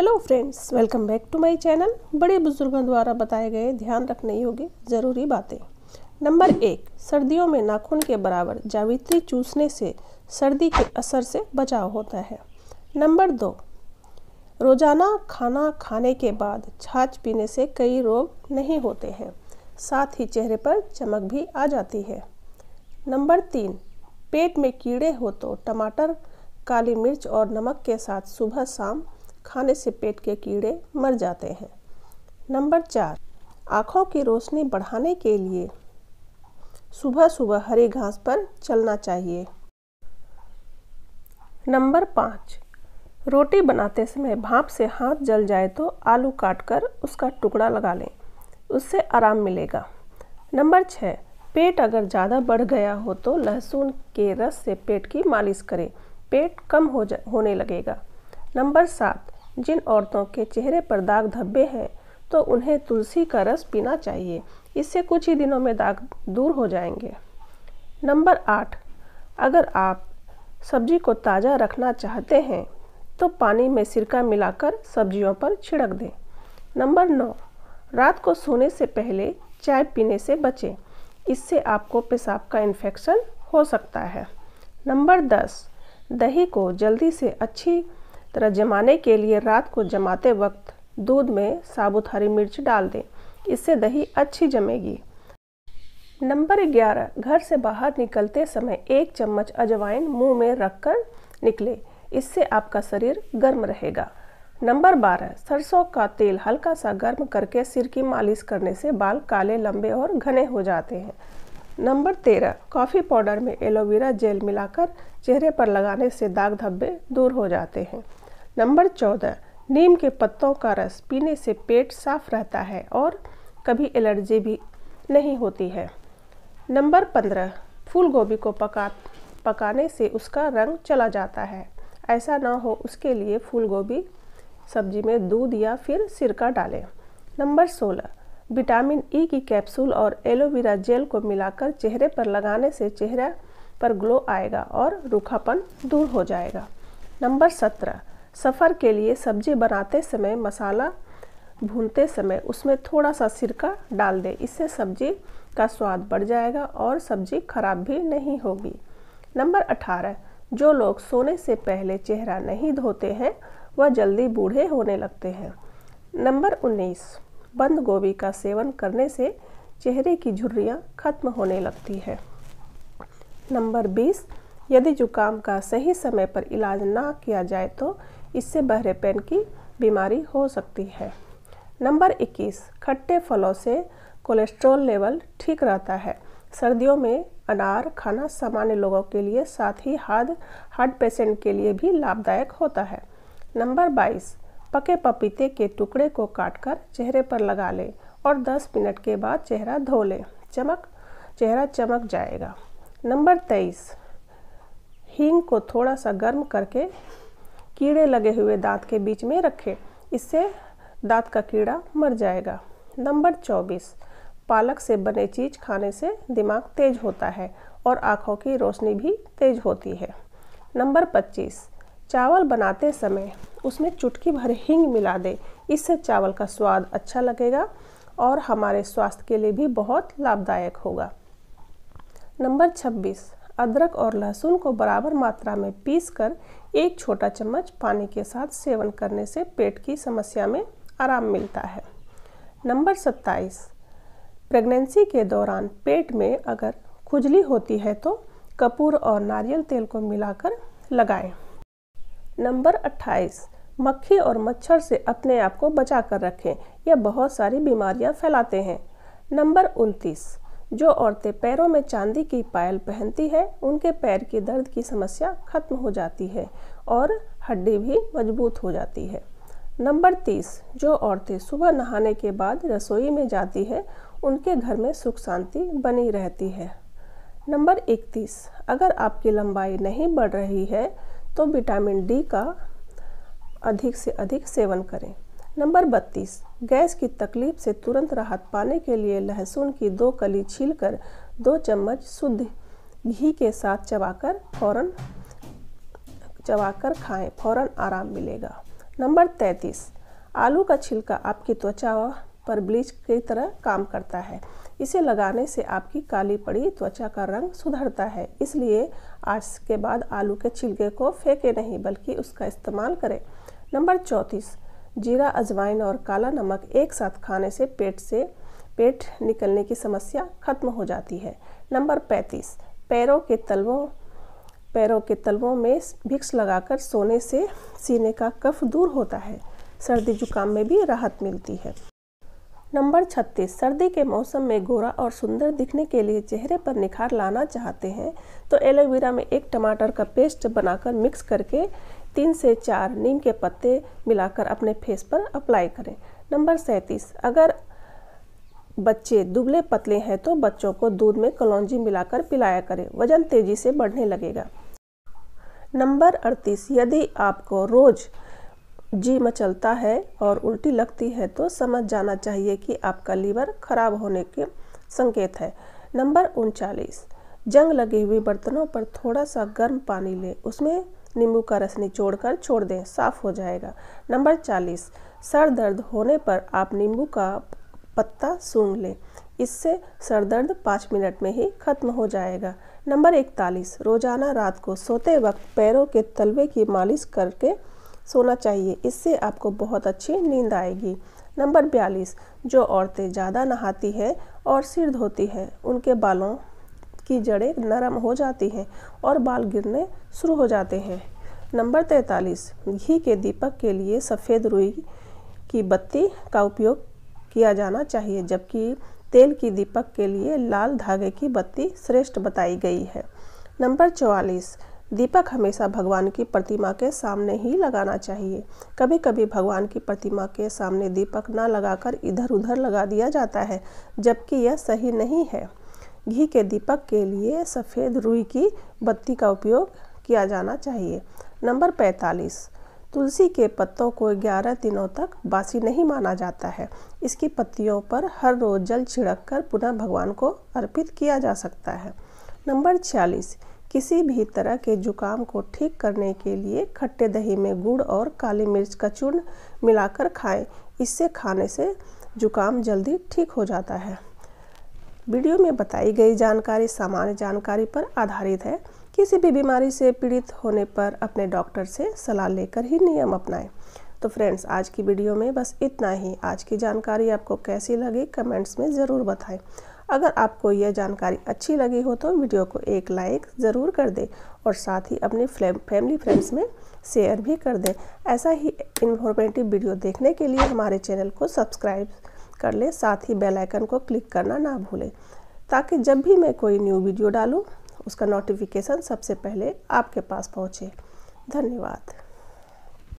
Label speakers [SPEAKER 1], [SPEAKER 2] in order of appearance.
[SPEAKER 1] Hello friends welcome back to my channel बड़े बुजुर्गों द्वारा बताए गए ध्यान रखने योग्य ज़रूरी बातें नंबर एक सर्दियों में नाखून के बराबर जावित्री चूसने से सर्दी के असर से बचाव होता है नंबर दो रोज़ाना खाना खाने के बाद छाछ पीने से कई रोग नहीं होते हैं साथ ही चेहरे पर चमक भी आ जाती है नंबर तीन पेट में कीड़े हो तो टमाटर काली मिर्च और नमक के साथ सुबह शाम खाने से पेट के कीड़े मर जाते हैं नंबर चार आँखों की रोशनी बढ़ाने के लिए सुबह सुबह हरी घास पर चलना चाहिए नंबर पाँच रोटी बनाते समय भाप से हाथ जल जाए तो आलू काटकर उसका टुकड़ा लगा लें उससे आराम मिलेगा नंबर छः पेट अगर ज़्यादा बढ़ गया हो तो लहसुन के रस से पेट की मालिश करें पेट कम हो जा होने लगेगा नंबर सात जिन औरतों के चेहरे पर दाग धब्बे हैं तो उन्हें तुलसी का रस पीना चाहिए इससे कुछ ही दिनों में दाग दूर हो जाएंगे नंबर आठ अगर आप सब्जी को ताज़ा रखना चाहते हैं तो पानी में सिरका मिलाकर सब्जियों पर छिड़क दें नंबर नौ रात को सोने से पहले चाय पीने से बचें इससे आपको पेशाब का इन्फेक्शन हो सकता है नंबर दस दही को जल्दी से अच्छी तरह जमाने के लिए रात को जमाते वक्त दूध में साबुत हरी मिर्च डाल दें इससे दही अच्छी जमेगी नंबर 11 घर से बाहर निकलते समय एक चम्मच अजवाइन मुंह में रखकर निकले इससे आपका शरीर गर्म रहेगा नंबर 12 सरसों का तेल हल्का सा गर्म करके सिर की मालिश करने से बाल काले लंबे और घने हो जाते हैं नंबर 13 कॉफ़ी पाउडर में एलोवेरा जेल मिलाकर चेहरे पर लगाने से दाग धब्बे दूर हो जाते हैं नंबर चौदह नीम के पत्तों का रस पीने से पेट साफ रहता है और कभी एलर्जी भी नहीं होती है नंबर पंद्रह फूल गोभी को पका पकाने से उसका रंग चला जाता है ऐसा ना हो उसके लिए फूल गोभी सब्जी में दूध या फिर सिरका डालें नंबर सोलह विटामिन ई e की कैप्सूल और एलोवेरा जेल को मिलाकर चेहरे पर लगाने से चेहरा पर ग्लो आएगा और रूखापन दूर हो जाएगा नंबर सत्रह सफ़र के लिए सब्जी बनाते समय मसाला भूनते समय उसमें थोड़ा सा सिरका डाल दें इससे सब्जी का स्वाद बढ़ जाएगा और सब्जी खराब भी नहीं होगी नंबर 18 जो लोग सोने से पहले चेहरा नहीं धोते हैं वह जल्दी बूढ़े होने लगते हैं नंबर 19 बंद गोभी का सेवन करने से चेहरे की झुर्रियाँ खत्म होने लगती है नंबर 20 यदि जुकाम का सही समय पर इलाज ना किया जाए तो इससे बहरे पेन की बीमारी हो सकती है नंबर 21 खट्टे फलों से कोलेस्ट्रॉल लेवल ठीक रहता है सर्दियों में अनार खाना सामान्य लोगों के लिए साथ ही हार्ड हार्ट पेशेंट के लिए भी लाभदायक होता है नंबर 22 पके पपीते के टुकड़े को काटकर चेहरे पर लगा लें और 10 मिनट के बाद चेहरा धो लें चमक चेहरा चमक जाएगा नंबर 23 हींग को थोड़ा सा गर्म करके कीड़े लगे हुए दांत के बीच में रखें इससे दांत का कीड़ा मर जाएगा नंबर चौबीस पालक से बने चीज खाने से दिमाग तेज होता है और आँखों की रोशनी भी तेज होती है नंबर पच्चीस चावल बनाते समय उसमें चुटकी भर हींग मिला दें इससे चावल का स्वाद अच्छा लगेगा और हमारे स्वास्थ्य के लिए भी बहुत लाभदायक होगा नंबर 26 अदरक और लहसुन को बराबर मात्रा में पीसकर एक छोटा चम्मच पानी के साथ सेवन करने से पेट की समस्या में आराम मिलता है नंबर 27 प्रेगनेंसी के दौरान पेट में अगर खुजली होती है तो कपूर और नारियल तेल को मिलाकर लगाएं। नंबर 28 मक्खी और मच्छर से अपने आप को बचा कर रखें यह बहुत सारी बीमारियां फैलाते हैं नंबर उनतीस जो औरतें पैरों में चांदी की पायल पहनती हैं उनके पैर के दर्द की समस्या खत्म हो जाती है और हड्डी भी मजबूत हो जाती है नंबर तीस जो औरतें सुबह नहाने के बाद रसोई में जाती है उनके घर में सुख शांति बनी रहती है नंबर इकतीस अगर आपकी लंबाई नहीं बढ़ रही है तो विटामिन डी का अधिक से अधिक सेवन करें नंबर 32 गैस की तकलीफ से तुरंत राहत पाने के लिए लहसुन की दो कली छीलकर दो चम्मच शुद्ध घी के साथ चबाकर फौरन चबाकर खाएं फौरन आराम मिलेगा नंबर 33 आलू का छिलका आपकी त्वचा पर ब्लीच की तरह काम करता है इसे लगाने से आपकी काली पड़ी त्वचा का रंग सुधरता है इसलिए आज के बाद आलू के छिलके को फेंके नहीं बल्कि उसका इस्तेमाल करें नंबर चौंतीस जीरा अजवाइन और काला नमक एक साथ खाने से पेट से पेट निकलने की समस्या खत्म हो जाती है नंबर पैंतीस पैरों के तलवों पैरों के तलवों में भिक्स लगाकर सोने से सीने का कफ दूर होता है सर्दी जुकाम में भी राहत मिलती है नंबर छत्तीस सर्दी के मौसम में गोरा और सुंदर दिखने के लिए चेहरे पर निखार लाना चाहते हैं तो एलोवेरा में एक टमाटर का पेस्ट बनाकर मिक्स करके तीन से चार नीम के पत्ते मिलाकर अपने फेस पर अप्लाई करें नंबर सैंतीस अगर बच्चे दुबले पतले हैं तो बच्चों को दूध में कलौजी मिलाकर पिलाया करें वजन तेज़ी से बढ़ने लगेगा नंबर अड़तीस यदि आपको रोज़ जी मचलता है और उल्टी लगती है तो समझ जाना चाहिए कि आपका लीवर खराब होने के संकेत है नंबर उनचालीस जंग लगे हुए बर्तनों पर थोड़ा सा गर्म पानी लें उसमें नींबू का रस निचोड़ कर छोड़ दें साफ हो जाएगा नंबर चालीस सर दर्द होने पर आप नींबू का पत्ता सूंघ लें इससे सर दर्द पाँच मिनट में ही खत्म हो जाएगा नंबर इकतालीस रोज़ाना रात को सोते वक्त पैरों के तलवे की मालिश करके सोना चाहिए इससे आपको बहुत अच्छी नींद आएगी नंबर बयालीस जो औरतें ज़्यादा नहाती हैं और सिर धोती हैं उनके बालों की जड़ें नरम हो जाती हैं और बाल गिरने शुरू हो जाते हैं नंबर तैंतालीस घी के दीपक के लिए सफ़ेद रुई की बत्ती का उपयोग किया जाना चाहिए जबकि तेल की दीपक के लिए लाल धागे की बत्ती श्रेष्ठ बताई गई है नंबर चौवालीस दीपक हमेशा भगवान की प्रतिमा के सामने ही लगाना चाहिए कभी कभी भगवान की प्रतिमा के सामने दीपक न लगाकर इधर उधर लगा दिया जाता है जबकि यह सही नहीं है घी के दीपक के लिए सफ़ेद रुई की बत्ती का उपयोग किया जाना चाहिए नंबर 45 तुलसी के पत्तों को 11 दिनों तक बासी नहीं माना जाता है इसकी पत्तियों पर हर रोज़ जल छिड़क कर पुनः भगवान को अर्पित किया जा सकता है नंबर 46 किसी भी तरह के जुकाम को ठीक करने के लिए खट्टे दही में गुड़ और काली मिर्च का चूर्ण मिलाकर खाएं इससे खाने से जुकाम जल्दी ठीक हो जाता है वीडियो में बताई गई जानकारी सामान्य जानकारी पर आधारित है किसी भी बीमारी से पीड़ित होने पर अपने डॉक्टर से सलाह लेकर ही नियम अपनाएं तो फ्रेंड्स आज की वीडियो में बस इतना ही आज की जानकारी आपको कैसी लगी कमेंट्स में ज़रूर बताएं अगर आपको यह जानकारी अच्छी लगी हो तो वीडियो को एक लाइक ज़रूर कर दें और साथ ही अपने फैमिली फ्रेंड्स में शेयर भी कर दें ऐसा ही इन्फॉर्मेटिव वीडियो देखने के लिए हमारे चैनल को सब्सक्राइब कर लें साथ ही बेल आइकन को क्लिक करना ना भूलें ताकि जब भी मैं कोई न्यू वीडियो डालूँ उसका नोटिफिकेशन सबसे पहले आपके पास पहुँचे धन्यवाद